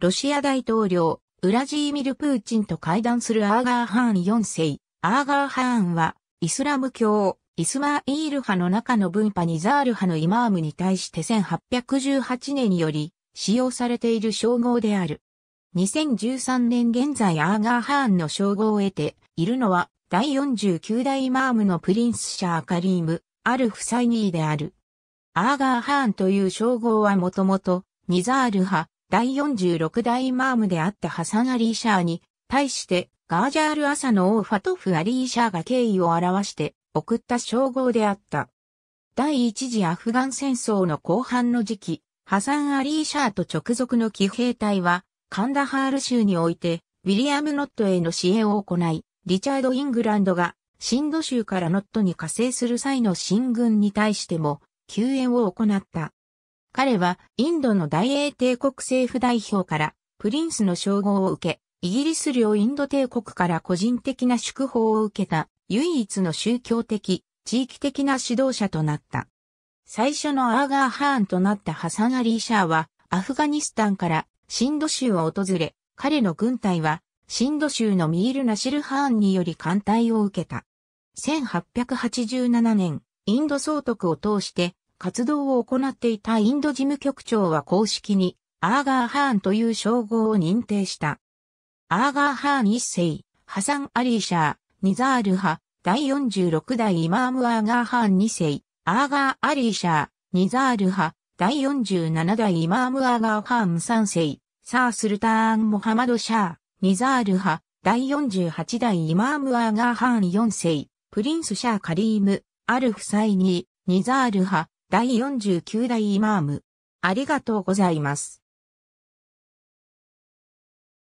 ロシア大統領、ウラジーミル・プーチンと会談するアーガー・ハーン4世。アーガー・ハーンは、イスラム教、イスマイール派の中の分派ニザール派のイマームに対して1818年により、使用されている称号である。2013年現在アーガー・ハーンの称号を得ているのは第49代イマームのプリンス・シャー・カリーム、アル・フサイニーである。アーガー・ハーンという称号はもともとニザール派、第46代イマームであったハサン・アリーシャーに、対してガージャール・アサのオーファトフ・アリーシャーが敬意を表して送った称号であった。第一次アフガン戦争の後半の時期、ハサン・アリーシャーと直属の騎兵隊は、カンダハール州において、ウィリアム・ノットへの支援を行い、リチャード・イングランドが、シンド州からノットに加勢する際の進軍に対しても、救援を行った。彼はインドの大英帝国政府代表からプリンスの称号を受け、イギリス領インド帝国から個人的な祝報を受けた唯一の宗教的、地域的な指導者となった。最初のアーガーハーンとなったハサン・アリー・シャーはアフガニスタンからシンド州を訪れ、彼の軍隊はシンド州のミール・ナシル・ハーンにより艦隊を受けた。1887年、インド総督を通して活動を行っていたインド事務局長は公式にアーガー・ハーンという称号を認定した。アーガー・ハーン一世、ハサン・アリーシャー、ニザール派、第46代イマーム・アーガー・ハーン二世、アーガー・アリーシャー、ニザール派、第47代イマーム・アーガー・ハーン三世、サー・スルターン・モハマド・シャー、ニザール派、第48代イマーム・アーガー・ハーン四世、プリンス・シャー・カリーム、アルフ・サイニー、ニザール派、第49代イマーム。ありがとうございます。